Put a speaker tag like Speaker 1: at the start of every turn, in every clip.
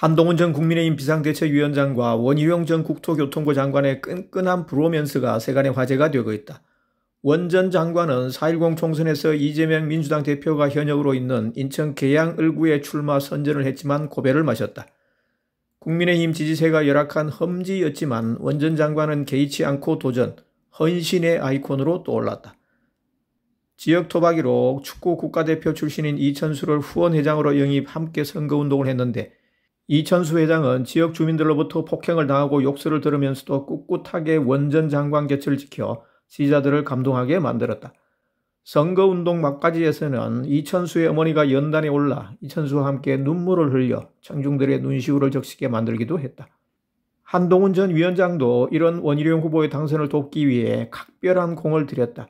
Speaker 1: 한동훈 전 국민의힘 비상대책위원장과 원희룡 전 국토교통부 장관의 끈끈한 브로맨스가 세간의 화제가 되고 있다. 원 전 장관은 4.10 총선에서 이재명 민주당 대표가 현역으로 있는 인천 계양 을구에 출마 선전을 했지만 고배를 마셨다. 국민의힘 지지세가 열악한 험지였지만 원 전 장관은 개의치 않고 도전, 헌신의 아이콘으로 떠올랐다. 지역 토박이로 축구 국가대표 출신인 이천수를 후원회장으로 영입 함께 선거운동을 했는데 이천수 회장은 지역 주민들로부터 폭행을 당하고 욕설을 들으면서도 꿋꿋하게 원전 장관 곁을 지켜 시자들을 감동하게 만들었다. 선거운동 막바지에서는 이천수의 어머니가 연단에 올라 이천수와 함께 눈물을 흘려 청중들의 눈시울을 적시게 만들기도 했다. 한동훈 전 위원장도 이런 원희룡 후보의 당선을 돕기 위해 각별한 공을 들였다.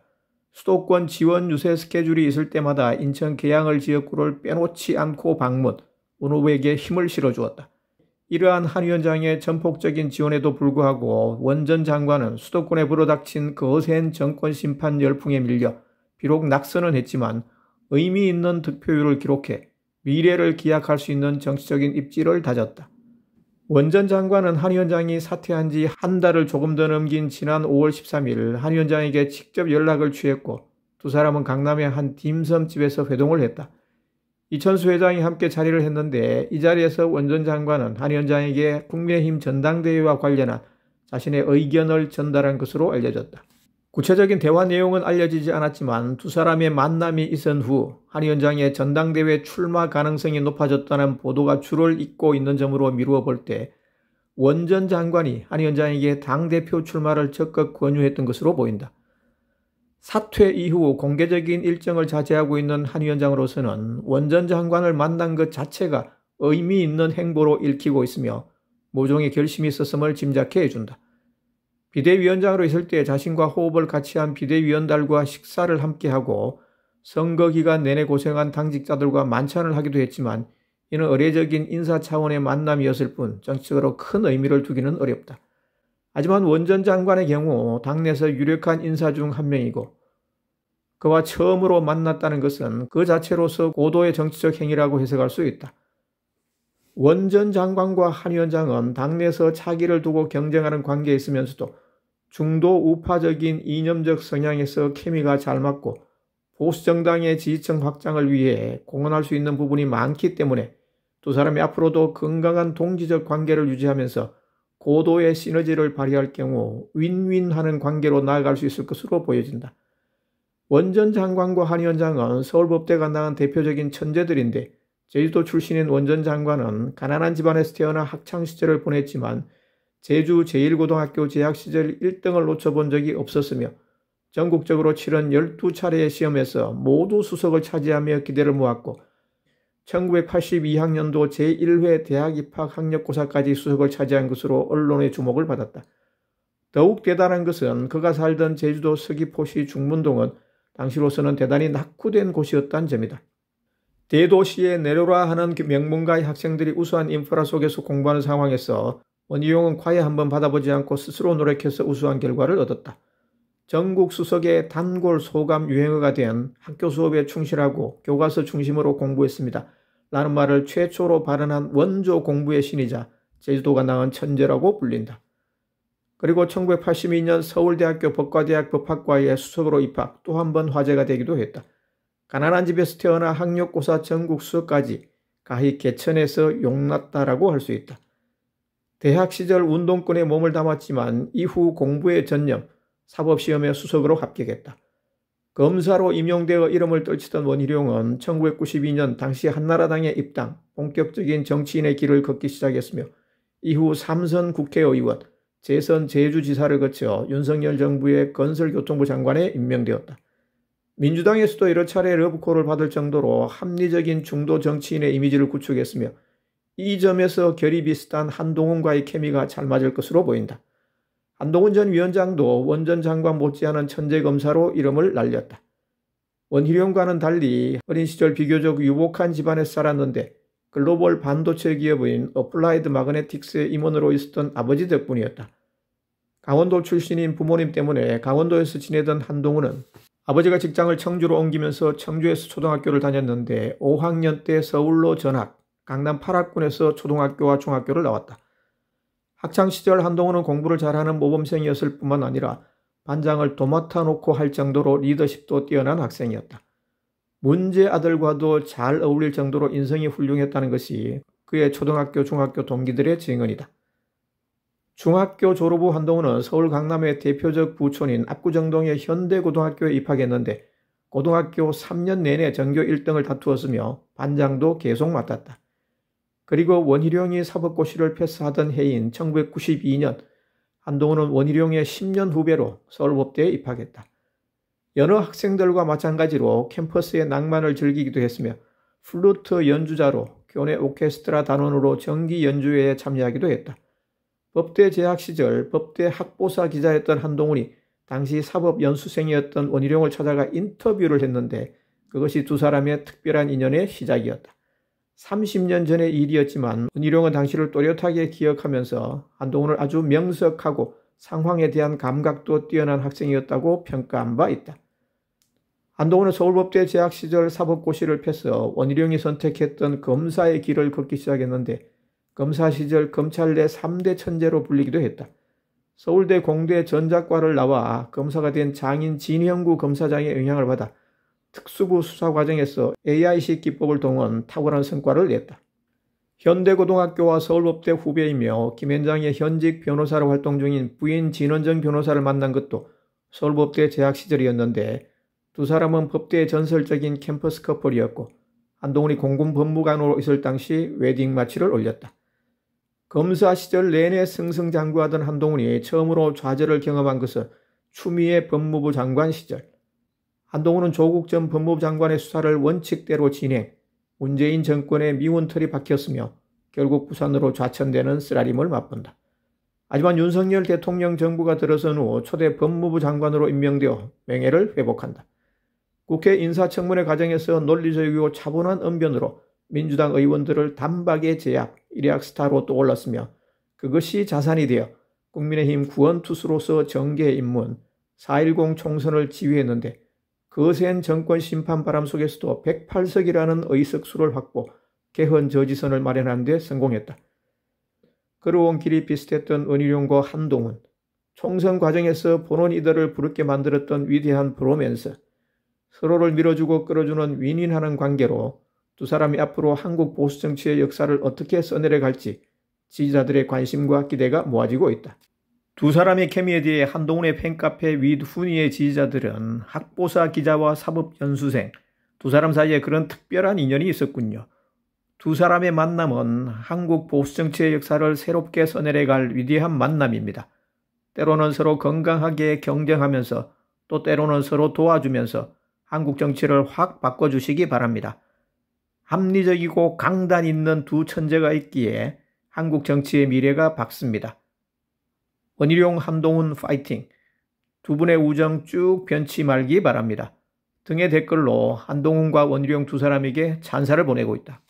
Speaker 1: 수도권 지원 유세 스케줄이 있을 때마다 인천 계양을 지역구를 빼놓지 않고 방문, 우노부에게 힘을 실어주었다. 이러한 한 위원장의 전폭적인 지원에도 불구하고 원전 장관은 수도권에 불어닥친 거센 그 정권 심판 열풍에 밀려 비록 낙선은 했지만 의미 있는 득표율을 기록해 미래를 기약할 수 있는 정치적인 입지를 다졌다. 원전 장관은 한 위원장이 사퇴한 지 한 달을 조금 더 넘긴 지난 5월 13일 한 위원장에게 직접 연락을 취했고 두 사람은 강남의 한 딤섬집에서 회동을 했다. 이천수 회장이 함께 자리를 했는데 이 자리에서 원전 장관은 한 위원장에게 국민의힘 전당대회와 관련한 자신의 의견을 전달한 것으로 알려졌다. 구체적인 대화 내용은 알려지지 않았지만 두 사람의 만남이 있은 후 한 위원장의 전당대회 출마 가능성이 높아졌다는 보도가 줄을 잇고 있는 점으로 미루어 볼 때 원전 장관이 한 위원장에게 당대표 출마를 적극 권유했던 것으로 보인다. 사퇴 이후 공개적인 일정을 자제하고 있는 한 위원장으로서는 원전 장관을 만난 것 자체가 의미 있는 행보로 읽히고 있으며 모종의 결심이 있었음을 짐작해 준다 비대위원장으로 있을 때 자신과 호흡을 같이 한 비대위원들과 식사를 함께하고 선거 기간 내내 고생한 당직자들과 만찬을 하기도 했지만 이는 의례적인 인사 차원의 만남이었을 뿐 정치적으로 큰 의미를 두기는 어렵다. 하지만 원전 장관의 경우 당내에서 유력한 인사 중 한 명이고 그와 처음으로 만났다는 것은 그 자체로서 고도의 정치적 행위라고 해석할 수 있다. 원전 장관과 한 위원장은 당내에서 차기를 두고 경쟁하는 관계에 있으면서도 중도 우파적인 이념적 성향에서 케미가 잘 맞고 보수정당의 지지층 확장을 위해 공헌할 수 있는 부분이 많기 때문에 두 사람이 앞으로도 건강한 동지적 관계를 유지하면서 고도의 시너지를 발휘할 경우 윈윈하는 관계로 나아갈 수 있을 것으로 보여진다. 원전 장관과 한 위원장은 서울법대 가당한 대표적인 천재들인데 제주도 출신인 원전 장관은 가난한 집안에서 태어나 학창 시절을 보냈지만 제주 제1고등학교 재학 시절 1등을 놓쳐본 적이 없었으며 전국적으로 치른 12차례의 시험에서 모두 수석을 차지하며 기대를 모았고 1982학년도 제1회 대학 입학 학력고사까지 수석을 차지한 것으로 언론의 주목을 받았다. 더욱 대단한 것은 그가 살던 제주도 서귀포시 중문동은 당시로서는 대단히 낙후된 곳이었다는 점이다. 대도시에 내려라 하는 그 명문가의 학생들이 우수한 인프라 속에서 공부하는 상황에서 원희용은 과외 한 번 받아보지 않고 스스로 노력해서 우수한 결과를 얻었다. 전국 수석의 단골 소감 유행어가 된 학교 수업에 충실하고 교과서 중심으로 공부했습니다. 라는 말을 최초로 발언한 원조 공부의 신이자 제주도가 낳은 천재라고 불린다. 그리고 1982년 서울대학교 법과대학 법학과에 수석으로 입학 또 한 번 화제가 되기도 했다. 가난한 집에서 태어나 학력고사 전국수까지 가히 개천에서 용났다라고 할 수 있다. 대학 시절 운동권에 몸을 담았지만 이후 공부에 전념, 사법시험에 수석으로 합격했다. 검사로 임용되어 이름을 떨치던 원희룡은 1992년 당시 한나라당에 입당, 본격적인 정치인의 길을 걷기 시작했으며 이후 삼선 국회의원, 재선 제주지사를 거쳐 윤석열 정부의 건설교통부 장관에 임명되었다. 민주당에서도 여러 차례 러브콜을 받을 정도로 합리적인 중도 정치인의 이미지를 구축했으며 이 점에서 결이 비슷한 한동훈과의 케미가 잘 맞을 것으로 보인다. 한동훈 전 위원장도 원전 장관 못지않은 천재 검사로 이름을 날렸다. 원희룡과는 달리 어린 시절 비교적 유복한 집안에 살았는데 글로벌 반도체 기업인 어플라이드 마그네틱스의 임원으로 있었던 아버지 덕분이었다. 강원도 출신인 부모님 때문에 강원도에서 지내던 한동훈은 아버지가 직장을 청주로 옮기면서 청주에서 초등학교를 다녔는데 5학년 때 서울로 전학, 강남 8학군에서 초등학교와 중학교를 나왔다. 학창시절 한동훈은 공부를 잘하는 모범생이었을 뿐만 아니라 반장을 도맡아 놓고 할 정도로 리더십도 뛰어난 학생이었다. 문제 아들과도 잘 어울릴 정도로 인성이 훌륭했다는 것이 그의 초등학교, 중학교 동기들의 증언이다. 중학교 졸업 후 한동훈은 서울 강남의 대표적 부촌인 압구정동의 현대고등학교에 입학했는데 고등학교 3년 내내 전교 1등을 다투었으며 반장도 계속 맡았다. 그리고 원희룡이 사법고시를 패스하던 해인 1992년 한동훈은 원희룡의 10년 후배로 서울법대에 입학했다. 여느 학생들과 마찬가지로 캠퍼스의 낭만을 즐기기도 했으며 플루트 연주자로 교내 오케스트라 단원으로 정기 연주회에 참여하기도 했다. 법대 재학 시절 법대 학보사 기자였던 한동훈이 당시 사법 연수생이었던 원희룡을 찾아가 인터뷰를 했는데 그것이 두 사람의 특별한 인연의 시작이었다. 30년 전의 일이었지만 원희룡은 당시를 또렷하게 기억하면서 한동훈을 아주 명석하고 상황에 대한 감각도 뛰어난 학생이었다고 평가한 바 있다. 한동훈은 서울법대 재학 시절 사법고시를 패서 원희룡이 선택했던 검사의 길을 걷기 시작했는데 검사 시절 검찰 내 3대 천재로 불리기도 했다. 서울대 공대 전작과를 나와 검사가 된 장인 진형구 검사장의 영향을 받아 특수부 수사 과정에서 AI식 기법을 동원 탁월한 성과를 냈다. 현대고등학교와 서울법대 후배이며 김현장의 현직 변호사로 활동 중인 부인 진원정 변호사를 만난 것도 서울법대 재학 시절이었는데 두 사람은 법대의 전설적인 캠퍼스 커플이었고 한동훈이 공군 법무관으로 있을 당시 웨딩 마치를 올렸다. 검사 시절 내내 승승장구하던 한동훈이 처음으로 좌절을 경험한 것은 추미애 법무부 장관 시절. 한동훈은 조국 전 법무부 장관의 수사를 원칙대로 진행, 문재인 정권의 미운 털이 박혔으며 결국 부산으로 좌천되는 쓰라림을 맛본다. 하지만 윤석열 대통령 정부가 들어선 후 초대 법무부 장관으로 임명되어 명예를 회복한다. 국회 인사청문회 과정에서 논리적이고 차분한 언변으로 민주당 의원들을 단박에 제압, 일약 스타로 떠올랐으며 그것이 자산이 되어 국민의힘 구원투수로서 정계에 입문, 4.10 총선을 지휘했는데 거센 그 정권 심판 바람 속에서도 108석이라는 의석수를 확보, 개헌 저지선을 마련한 데 성공했다. 걸어온 길이 비슷했던 은희룡과 한동훈, 총선 과정에서 본원 이들을 부르게 만들었던 위대한 브로맨스, 서로를 밀어주고 끌어주는 윈윈하는 관계로 두 사람이 앞으로 한국 보수 정치의 역사를 어떻게 써내려갈지 지지자들의 관심과 기대가 모아지고 있다. 두 사람의 케미에 대해 한동훈의 팬카페 윗훈이의 지지자들은 학보사 기자와 사법연수생 두 사람 사이에 그런 특별한 인연이 있었군요. 두 사람의 만남은 한국 보수 정치의 역사를 새롭게 써내려갈 위대한 만남입니다. 때로는 서로 건강하게 경쟁하면서 또 때로는 서로 도와주면서 한국 정치를 확 바꿔주시기 바랍니다. 합리적이고 강단 있는 두 천재가 있기에 한국 정치의 미래가 밝습니다. 원희룡 함동훈 파이팅! 두 분의 우정 쭉 변치 말기 바랍니다. 등의 댓글로 한동훈과 원희룡 두 사람에게 찬사를 보내고 있다.